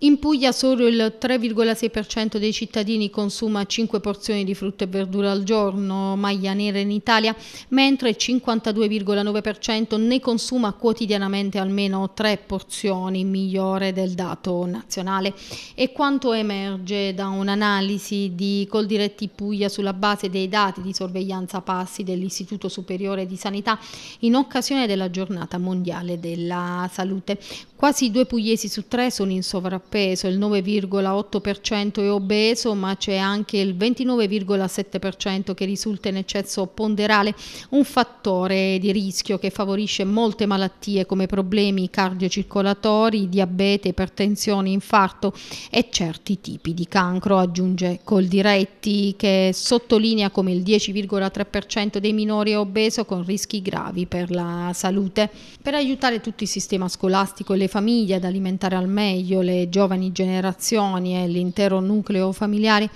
In Puglia solo il 3,6% dei cittadini consuma 5 porzioni di frutta e verdura al giorno, maglia nera in Italia, mentre il 52,9% ne consuma quotidianamente almeno 3 porzioni, migliore del dato nazionale. E quanto emerge da un'analisi di Coldiretti Puglia sulla base dei dati di sorveglianza passi dell'Istituto Superiore di Sanità in occasione della giornata mondiale della salute. Quasi due pugliesi su tre sono in sovrapposizione peso, il 9,8% è obeso, ma c'è anche il 29,7% che risulta in eccesso ponderale, un fattore di rischio che favorisce molte malattie come problemi cardiocircolatori, diabete, ipertensione, infarto e certi tipi di cancro, aggiunge Coldiretti che sottolinea come il 10,3% dei minori è obeso con rischi gravi per la salute. Per aiutare tutto il sistema scolastico e le famiglie ad alimentare al meglio le giovani generazioni e l'intero nucleo familiare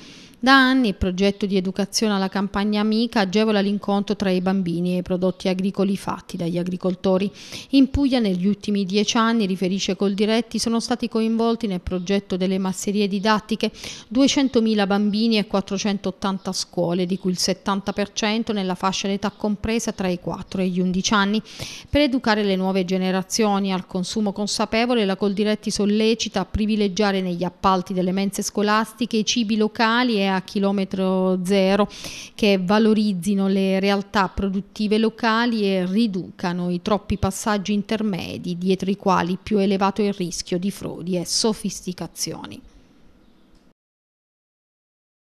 da anni il progetto di educazione alla campagna amica agevola l'incontro tra i bambini e i prodotti agricoli fatti dagli agricoltori. In Puglia negli ultimi dieci anni, riferisce Coldiretti, sono stati coinvolti nel progetto delle masserie didattiche 200.000 bambini e 480 scuole, di cui il 70% nella fascia d'età compresa tra i 4 e gli 11 anni. Per educare le nuove generazioni al consumo consapevole, la Coldiretti sollecita a privilegiare negli appalti delle mense scolastiche i cibi locali e a chilometro zero che valorizzino le realtà produttive locali e riducano i troppi passaggi intermedi dietro i quali più elevato il rischio di frodi e sofisticazioni.